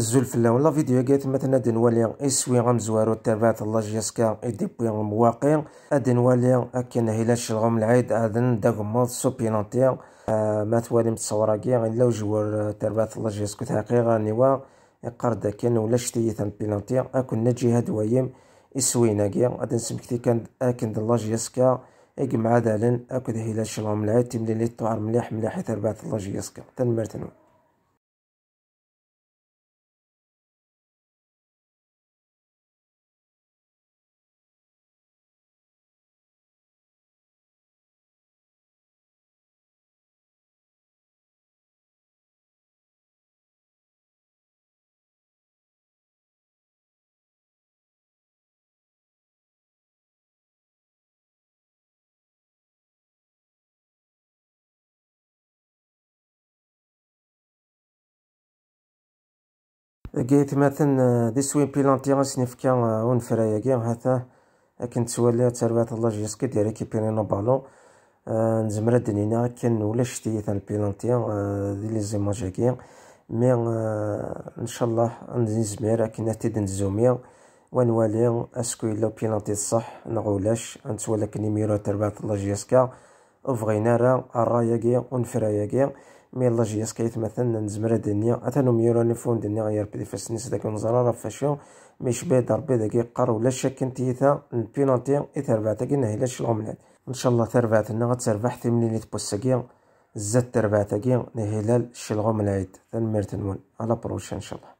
الزلفلة ولا فيديو قالت مثلا دنوالي اسوي زوارو تابعت الله جيسكا ايدي بوي واقي ادنوالي اكن هلاش الغم العيد اذن سو سوبينانتي آه ما توالي متصورا كي غيلا جوار آه، تابعت الله جيسكو تحقيقا نوا قرد كان ولا شتي ثم بينانتي اكن آه، نجي هاد ويم اسوي ناكي غادي سمكتي كان اكن آه، الله جيسكا اجمع دالن اكد هلاش الغم العيد تملي لي تعر مليح مليح تابعت الله جيسكا تنمرتنو قيت مثلا آه، دي سوين بيلانتيغا سنفكا ونفرايا كي هاتا لكن سوالا تربات الله جيسكي ديري نو بالون آه، نزمر دنينا كان ولا شتي ثاني البيلانتيغ آه، دي لي زيماج هاكي مي ان شاء الله نزمر كنا تيد نزوميا ونوالي اسكو الا بيلانتي صح نغولاش نتوالا كنيميرو تربات الله جيسكا اوفغينا راه الرايا كي ونفرايا كي ميلا اسكيت مثلا نزمرا دنيا أتانو ميوراني فون دنيا فاس نيس داك نزرارة فاشيو ميشبه ضربي داك يقر ولا شك نتيثا نبيناتي كينا تاكي نهيلاش الغملات إن شاء الله تربع تنا غتربح تمنيني تبوساكي زاد تربع تاكي نهيلال الشلغم العيد تنميرت نون على بروشة إن شاء الله